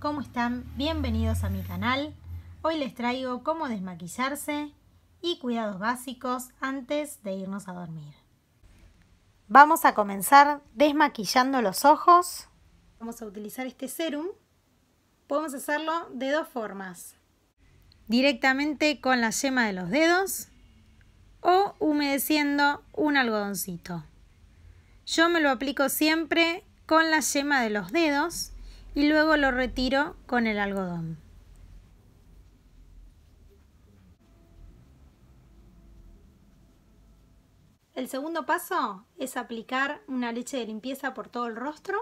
¿Cómo están? Bienvenidos a mi canal. Hoy les traigo cómo desmaquillarse y cuidados básicos antes de irnos a dormir. Vamos a comenzar desmaquillando los ojos. Vamos a utilizar este serum. Podemos hacerlo de dos formas. Directamente con la yema de los dedos o humedeciendo un algodoncito. Yo me lo aplico siempre con la yema de los dedos y luego lo retiro con el algodón. El segundo paso es aplicar una leche de limpieza por todo el rostro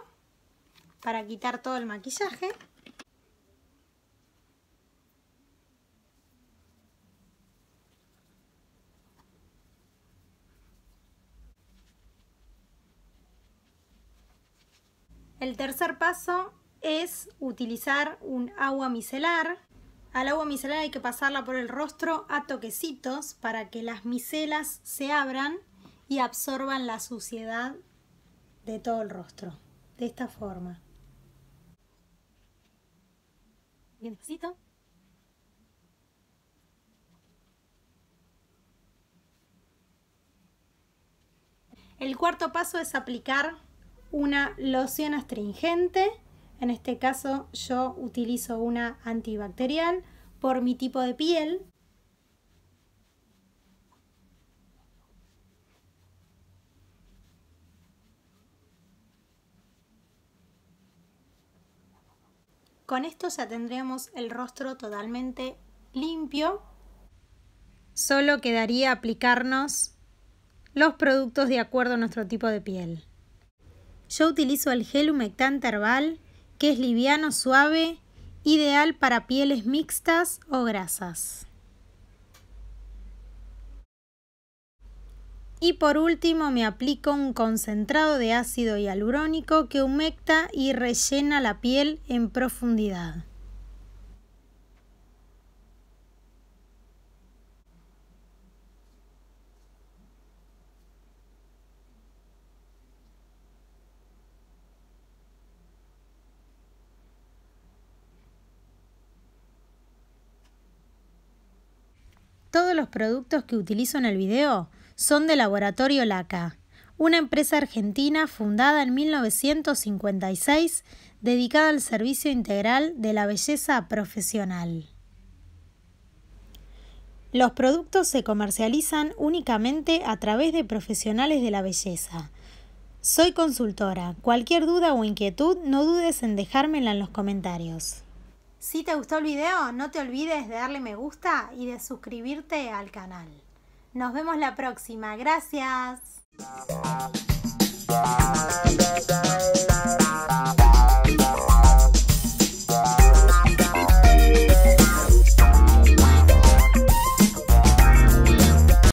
para quitar todo el maquillaje. El tercer paso es utilizar un agua micelar. Al agua micelar hay que pasarla por el rostro a toquecitos para que las micelas se abran y absorban la suciedad de todo el rostro. De esta forma. Bien despacito. El cuarto paso es aplicar una loción astringente en este caso yo utilizo una antibacterial por mi tipo de piel. Con esto ya tendríamos el rostro totalmente limpio. Solo quedaría aplicarnos los productos de acuerdo a nuestro tipo de piel. Yo utilizo el gel humectante que es liviano, suave, ideal para pieles mixtas o grasas. Y por último me aplico un concentrado de ácido hialurónico que humecta y rellena la piel en profundidad. Todos los productos que utilizo en el video son de Laboratorio Laca, una empresa argentina fundada en 1956 dedicada al servicio integral de la belleza profesional. Los productos se comercializan únicamente a través de profesionales de la belleza. Soy consultora. Cualquier duda o inquietud no dudes en dejármela en los comentarios. Si te gustó el video, no te olvides de darle me gusta y de suscribirte al canal. Nos vemos la próxima. Gracias.